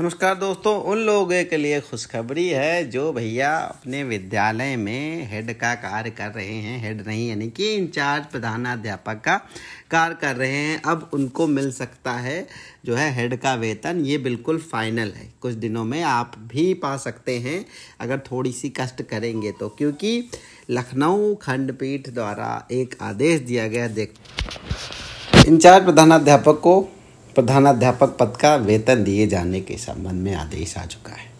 नमस्कार दोस्तों उन लोगों के लिए खुशखबरी है जो भैया अपने विद्यालय में हेड का कार्य कर रहे हैं हेड नहीं यानी कि इंचार्ज प्रधानाध्यापक का कार्य कर रहे हैं अब उनको मिल सकता है जो है हेड का वेतन ये बिल्कुल फाइनल है कुछ दिनों में आप भी पा सकते हैं अगर थोड़ी सी कष्ट करेंगे तो क्योंकि लखनऊ खंडपीठ द्वारा एक आदेश दिया गया देख इंचार्ज प्रधानाध्यापक को प्रधानाध्यापक पद का वेतन दिए जाने के संबंध में आदेश आ चुका है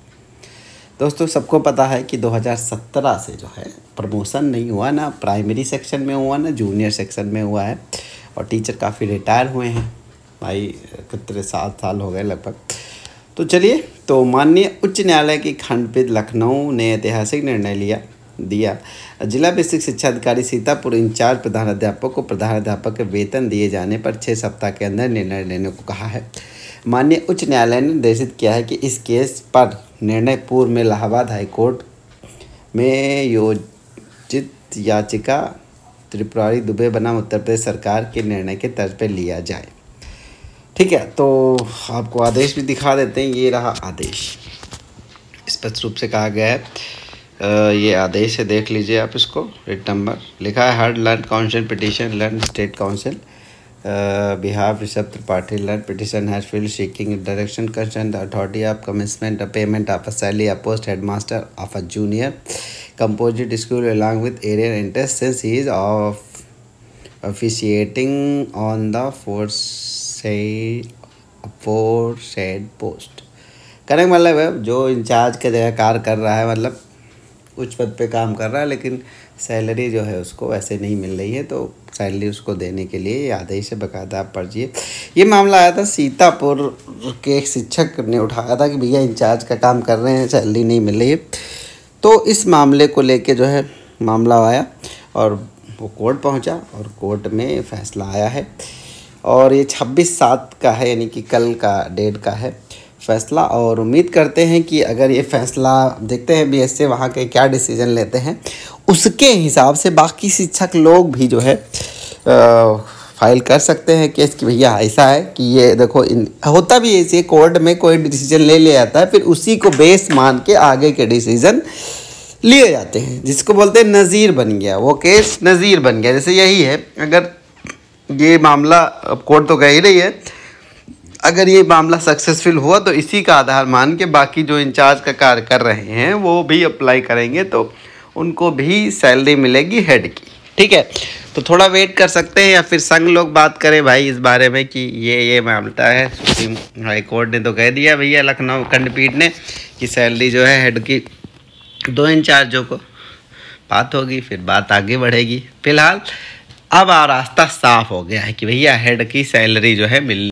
दोस्तों सबको पता है कि 2017 से जो है प्रमोशन नहीं हुआ ना प्राइमरी सेक्शन में हुआ ना जूनियर सेक्शन में हुआ है और टीचर काफ़ी रिटायर हुए हैं भाई कितने सात साल हो गए लगभग तो चलिए तो माननीय उच्च न्यायालय की खंडपीठ लखनऊ ने ऐतिहासिक निर्णय लिया दिया जिला बेसिक शिक्षा अधिकारी सीतापुर इंचार्ज प्रधानाध्यापक को प्रधानाध्यापक के वेतन दिए जाने पर छः सप्ताह के अंदर निर्णय लेने को कहा है माननीय उच्च न्यायालय ने निर्देशित किया है कि इस केस पर निर्णय पूर्व में इलाहाबाद हाईकोर्ट में योजित याचिका त्रिपुरारी दुबे बनाम उत्तर प्रदेश सरकार के निर्णय के तर्ज पर लिया जाए ठीक है तो आपको आदेश भी दिखा देते हैं ये रहा आदेश स्पष्ट रूप से कहा गया है ये आदेश है देख लीजिए आप इसको रिट नंबर लिखा है heard learn council petition learn state council Bihar Rishabh Tripathi learn petition has filed seeking direction concern the authority of a payment of a a post head master of a junior composite school along with arrear interest since he is of officiating on for said post करेंगे मतलब जो in charge के जगह कार्य कर रहा है मतलब उच्च पद पे काम कर रहा है लेकिन सैलरी जो है उसको वैसे नहीं मिल रही है तो सैलरी उसको देने के लिए आदेश से बकायदा आप पढ़िए ये मामला आया था सीतापुर के एक शिक्षक ने उठाया था कि भैया इंचार्ज का काम कर रहे हैं सैलरी नहीं मिल रही है तो इस मामले को लेके जो है मामला आया और वो कोर्ट पहुंचा और कोर्ट में फैसला आया है और ये छब्बीस सात का है यानी कि कल का डेट का है फैसला और उम्मीद करते हैं कि अगर ये फैसला देखते हैं बी एस ए वहाँ के क्या डिसीजन लेते हैं उसके हिसाब से बाकी शिक्षक लोग भी जो है फाइल कर सकते हैं केस कि भैया ऐसा है कि ये देखो इन होता भी ऐसे कोर्ट में कोई डिसीजन ले लिया जाता है फिर उसी को बेस मान के आगे के डिसीजन लिए जाते हैं जिसको बोलते हैं नज़ीर बन गया वो केस नज़ीर बन गया जैसे यही है अगर ये मामला अब कोर्ट तो कह ही रही है अगर ये मामला सक्सेसफुल हुआ तो इसी का आधार मान के बाकी जो इंचार्ज का कार्य कर रहे हैं वो भी अप्लाई करेंगे तो उनको भी सैलरी मिलेगी हेड की ठीक है तो थोड़ा वेट कर सकते हैं या फिर संघ लोग बात करें भाई इस बारे में कि ये ये मामला है सुप्रीम हाई कोर्ट ने तो कह दिया भैया लखनऊ खंडपीठ ने कि सैलरी जो है हेड की दो इंचार्जों को बात होगी फिर बात आगे बढ़ेगी फिलहाल अब आ रास्ता साफ हो गया है कि भैया हेड की सैलरी जो है मिल